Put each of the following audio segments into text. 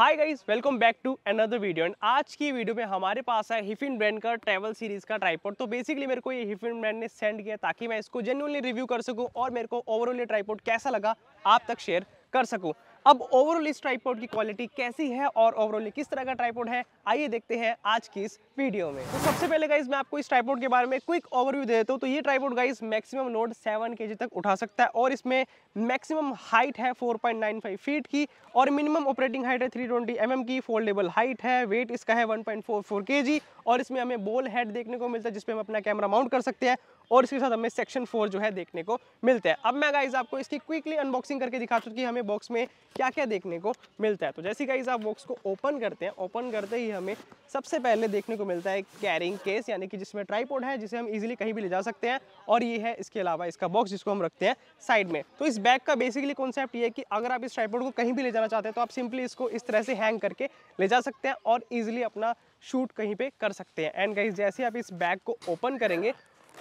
hi guys welcome back to another video and आज की video में हमारे पास है हिफिन ब्रांड का ट्रैवल सीरीज़ का ट्राईपोर्ट तो बेसिकली मेरे को ये हिफिन ब्रांड ने सेंड किया ताकि मैं इसको जेन्यूनली रिव्यू कर सकूं और मेरे को ओवरऑल ये ट्राईपोर्ट कैसा लगा आप तक शेयर कर सकूं अब ओवरऑल इस ट्राईपोर्ड की क्वालिटी कैसी है और ओवरऑल किस तरह का ट्राईपोर्ड है आइए देखते हैं आज की इस वीडियो में तो सबसे पहले गाइज मैं आपको इस ट्राईपोर्ड के बारे में क्विक ओवरव्यू दे देता हूँ तो ये tripod guys maximum load seven के तक उठा सकता है और इसमें मैक्सिमम हाइट है 4.95 फीट की और मिनिमम ऑपरेटिंग हाइट है 320 ट्वेंटी mm की फोल्डेबल हाइट है वेट इसका है 1.44 पॉइंट और इसमें हमें बॉल हेड देखने को मिलता है जिसमें हम अपना कैमरा माउंट कर सकते हैं और इसके साथ हमें सेक्शन फोर जो है देखने को मिलता है अब मैं गाइज आपको इसकी क्विकली अनबॉक्सिंग करके दिखा चुकी हमें बॉक्स में क्या क्या देखने को मिलता है तो जैसे गाइज आप बॉक्स को ओपन करते हैं ओपन करते ही हमें सबसे पहले देखने को मिलता है कैरिंग केस यानी कि जिसमें ट्राईपोर्ड है जिसे हम इजिली कहीं भी ले जा सकते हैं और ये है इसके अलावा इसका बॉक्स जिसको हम रखते हैं साइड में तो इस बैग का बेसिकली कॉन्सेप्ट ये है कि अगर आप इस ट्राईपोर्ड को कहीं भी ले जाना चाहते हैं तो आप सिंपली इसको इस तरह से हैंग करके ले जा सकते हैं और ईजिली अपना शूट कहीं पे कर सकते हैं एंड गाइज जैसे आप इस बैग को ओपन करेंगे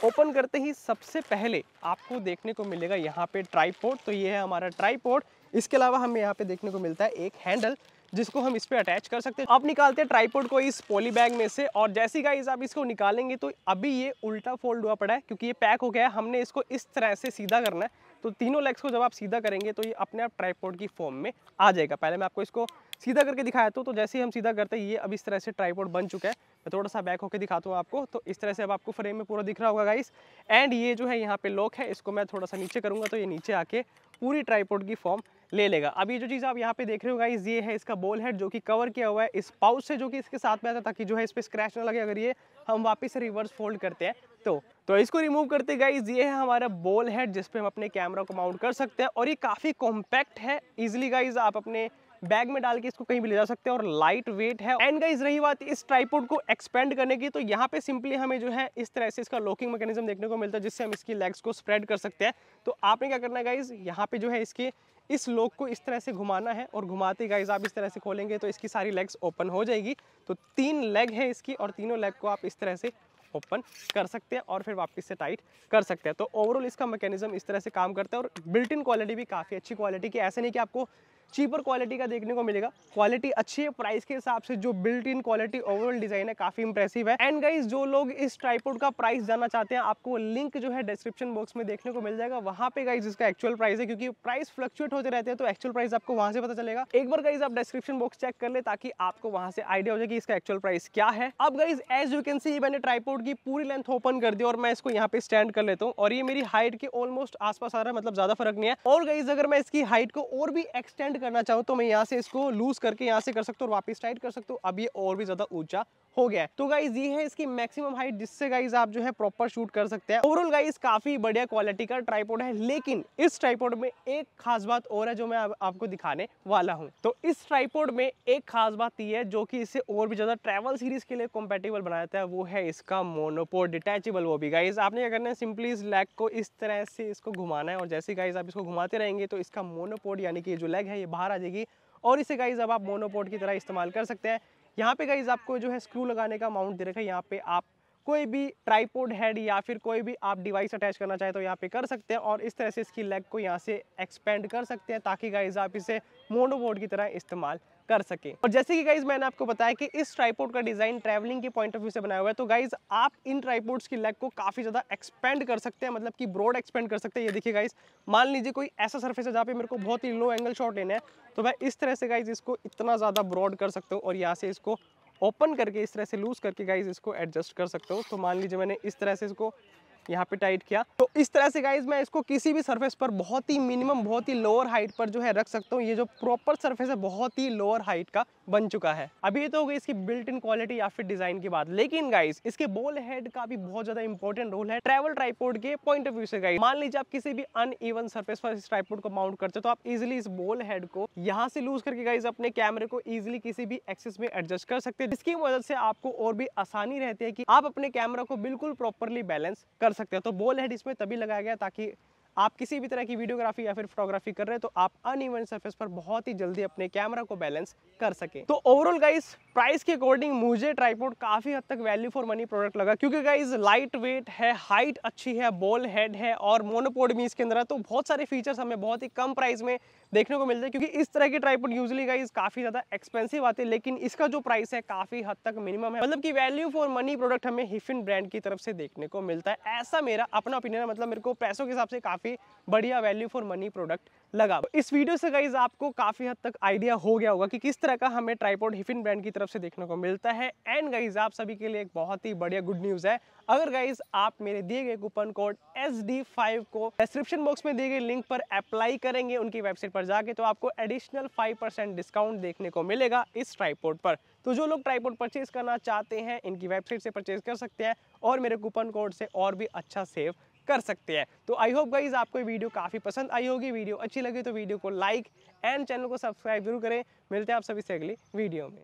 ओपन करते ही सबसे पहले आपको देखने को मिलेगा यहाँ पे ट्राईपोर्ट तो ये है हमारा ट्राईपोर्ट इसके अलावा हमें यहाँ पे देखने को मिलता है एक हैंडल जिसको हम इस पर अटैच कर सकते हैं आप निकालते हैं ट्राईपोर्ड को इस पॉली बैग में से और जैसी गाइज आप इसको निकालेंगे तो अभी ये उल्टा फोल्ड हुआ पड़ा है क्योंकि ये पैक हो गया है हमने इसको इस तरह से सीधा करना है तो तीनों लेग्स को जब आप सीधा करेंगे तो ये अपने आप ट्राईपोर्ड की फॉर्म में आ जाएगा पहले मैं आपको इसको सीधा करके दिखाया तो, तो जैसे ही हम सीधा करते हैं ये अब इस तरह से ट्राईपोर्ड बन चुका है मैं थोड़ा सा बैक होकर दिखाता हूँ आपको तो इस तरह से अब आपको फ्रेम में पूरा दिख रहा होगा गाइस एंड ये जो है यहाँ पे लॉक है इसको मैं थोड़ा सा नीचे करूँगा तो ये नीचे आके पूरी ट्राईपोर्ट की फॉर्म ले लेगा अब ये जो चीज़ आप यहाँ पे देख रहे हो गाइज ये है इसका बोल हेड जो कि कवर किया हुआ है इस पाउच से जो कि इसके साथ में आता ताकि जो है इस पर स्क्रैच ना लगे अगर ये हम वापस रिवर्स फोल्ड करते हैं तो तो इसको रिमूव करते गाइज ये है हमारा बॉल हेड जिसपे हम अपने कैमरा को माउंट कर सकते हैं और ये काफ़ी कॉम्पैक्ट है इजिली गाइज आप अपने बैग में डाल के इसको कहीं भी ले जा सकते हैं और लाइट वेट है एंड गाइज रही बात इस ट्राईपोर्ट को एक्सपेंड करने की तो यहाँ पे सिंपली हमें जो है इस तरह से इसका लॉकिंग मैकेनिज्म देखने को मिलता है जिससे हम इसकी लेग्स को स्प्रेड कर सकते हैं तो आपने क्या करना है गाइज यहाँ पे जो है इसके इस लोक को इस तरह से घुमाना है और घुमाते गाइज आप इस तरह से खोलेंगे तो इसकी सारी लेग्स ओपन हो जाएगी तो तीन लेग है इसकी और तीनों लेग को आप इस तरह से ओपन कर सकते हैं और फिर वापस से टाइट कर सकते हैं तो ओवरऑल इसका मैकेनिज्म इस तरह से काम करता है और बिल्ट इन क्वालिटी भी काफ़ी अच्छी क्वालिटी की ऐसे नहीं कि आपको चीपर क्वालिटी का देखने को मिलेगा क्वालिटी अच्छी है प्राइस के हिसाब से जो built in quality overall design है काफी इंप्रेसिव है एंड गाइज जो लोग इस ट्राईपोर्ड का प्राइस जानना चाहते हैं आपको लिंक जो है डिस्क्रिप्शन बॉक्स में देखने को मिल जाएगा वहाँ पे गाइज इसका एक्चुअल प्राइस है क्योंकि प्राइस फ्लक्चुएट होते रहते हैं तो एक्चुअल प्राइस आपको वहां से पता चलेगा एक बार गाइज आप डिस्क्रिप्शन बॉक्स चेक कर ले ताकि आपको वहां से आइडिया हो जाए कि इसका एक्चुअल प्राइस क्या है अब guys as you can see मैंने ट्राईपोर्ड की पूरी लेंथ ओपन कर दी और मैं इसको यहाँ पे स्टैंड कर लेता हूँ और ये मेरी हाइट के ऑलमोस्ट आसपास आ रहा है मतलब ज्यादा फर्क नहीं है और गाइज अगर मैं इसकी हाइट को और भी एक्सटेंड टाइट करना चाहूँ तो मैं यहाँ से इसको लूज करके यहाँ से कर सकता हूँ वापस टाइट कर सकता हूँ अब ये और भी ज़्यादा ऊंचा हो गया है तो गाइज ये है इसकी मैक्सिमम हाइट जिससे गाइज आप जो है प्रॉपर शूट कर सकते हैं ओवरऑल गाइज काफी बढ़िया क्वालिटी का ट्राईपोर्ड है लेकिन इस ट्राईपोर्ड में एक खास बात और है जो मैं आप, आपको दिखाने वाला हूँ तो इस ट्राईपोर्ड में एक खास बात यह है जो कि इसे और भी ज्यादा ट्रेवल सीरीज के लिए कॉम्पेटेबल बनाया है वो है इसका मोनोपोर डिटेचेबल वो भी गाइज आपने क्या करना है सिंपली इस लेग को इस तरह से इसको घुमाना है और जैसे गाइज आप इसको घुमाते रहेंगे तो इसका मोनोपोर्ड यानी कि जो लेग है ये बाहर आ जाएगी और इसे गाइज अब आप मोनोपोर्ट की तरह इस्तेमाल कर सकते हैं यहाँ पे गाइज आपको जो है स्क्रू लगाने का माउंट दे रखा है यहाँ पे आप कोई भी ट्राईपोर्ड हेड या फिर कोई भी आप डिवाइस अटैच करना चाहें तो यहाँ पे कर सकते हैं और इस तरह से इसकी लेग को यहाँ से एक्सपेंड कर सकते हैं ताकि गाइज आप इसे मोनोपोर्ट की तरह इस्तेमाल कर सके और जैसे कि गाइज मैंने आपको बताया कि इस ट्राईपोर्ट का डिज़ाइन ट्रैवलिंग के पॉइंट ऑफ व्यू से बनाया हुआ है तो गाइज आप इन ट्राईपोर्ट्स की लेग को काफ़ी ज़्यादा एक्सपेंड कर सकते हैं मतलब कि ब्रॉड एक्सपेंड कर सकते हैं ये देखिए गाइज मान लीजिए कोई ऐसा सर्फेस है जहाँ पे मेरे को बहुत ही लो एंगल शॉट लेना है तो मैं इस तरह से गाइज इसको इतना ज़्यादा ब्रॉड कर सकता हूँ और यहाँ से इसको ओपन करके इस तरह से लूज़ करके गाइज इसको एडजस्ट कर सकता हूँ तो मान लीजिए मैंने इस तरह से इसको यहाँ पे टाइट किया तो इस तरह से गाइज मैं इसको किसी भी सर्फेस पर बहुत ही मिनिमम बहुत ही लोअर हाइट पर जो है रख सकता हूँ ये जो प्रॉपर सर्फेस है बहुत ही लोअर हाइट का बन चुका है अभी तो हो गई इसकी बिल्ट इन क्वालिटी या फिर डिजाइन की बात लेकिन गाइज इसके बोल हेड का भी बहुत ज्यादा इंपॉर्टेंट रोल है ट्रेवल ट्राइपोर्ट के पॉइंट ऑफ व्यू से गाइज मान लीजिए आप किसी भी अन इवन सर्फेस पर इस ट्राइपोर्ट को माउंट करते हो तो आप इजिली इस बोल हेड को यहाँ से लूज करके गाइज अपने कैमरे को इजिली किसी भी एक्सेस में एडजस्ट कर सकते हैं जिसकी वजह से आपको और भी आसानी रहती है कि आप अपने कैमरा को बिल्कुल प्रॉपरली बैलेंस कर सकते हो तो बॉल हेड इसमें तभी लगाया गया ताकि आप किसी भी तरह की वीडियोग्राफी या फिर फोटोग्राफी कर रहे हैं तो आप इवन सर्फेस पर बहुत ही जल्दी अपने कैमरा को बैलेंस कर सके तो ओवरऑल गाइज प्राइस के अकॉर्डिंग मुझे ट्राईपोर्ट काफ़ी हद तक वैल्यू फॉर मनी प्रोडक्ट लगा क्योंकि गाइज लाइट वेट है हाइट अच्छी है बॉल हेड है और मोनोपोड भी इसके अंदर है तो बहुत सारे फीचर्स हमें बहुत ही कम प्राइस में देखने को मिलते हैं क्योंकि इस तरह की ट्राईपोर्ट यूजली गाइज काफ़ी ज़्यादा एक्सपेंसिव आते हैं लेकिन इसका जो प्राइस है काफ़ी हद तक मिनिमम है मतलब की वैल्यू फॉर मनी प्रोडक्ट हमें हिफिन ब्रांड की तरफ से देखने को मिलता है ऐसा मेरा अपना ओपिनियन है मतलब मेरे को पैसों के हिसाब से काफ़ी काफ़ी बढ़िया वैल्यू फॉर मनी प्रोडक्ट लगा इस वीडियो से गाइज आपको काफ़ी हद तक आइडिया हो गया होगा कि किस तरह का हमें ट्राईपोर्ड हिफिन ब्रांड की तरफ से देखने को मिलता है एंड गाइज आप सभी के लिए एक बहुत ही बढ़िया गुड न्यूज़ है अगर गाइज आप मेरे दिए गए कूपन कोड एस को डिस्क्रिप्शन बॉक्स में दिए गए लिंक पर अप्लाई करेंगे उनकी वेबसाइट पर जाके तो आपको एडिशनल फाइव डिस्काउंट देखने को मिलेगा इस ट्राईपोर्ड पर तो जो लोग ट्राईपोर्ड परचेज करना चाहते हैं इनकी वेबसाइट से परचेज कर सकते हैं और मेरे कूपन कोड से और भी अच्छा सेव कर सकते हैं तो आई होप गाइज आपको ये वीडियो काफ़ी पसंद आई होगी वीडियो अच्छी लगी तो वीडियो को लाइक एंड चैनल को सब्सक्राइब जरूर करें मिलते हैं आप सभी से अगली वीडियो में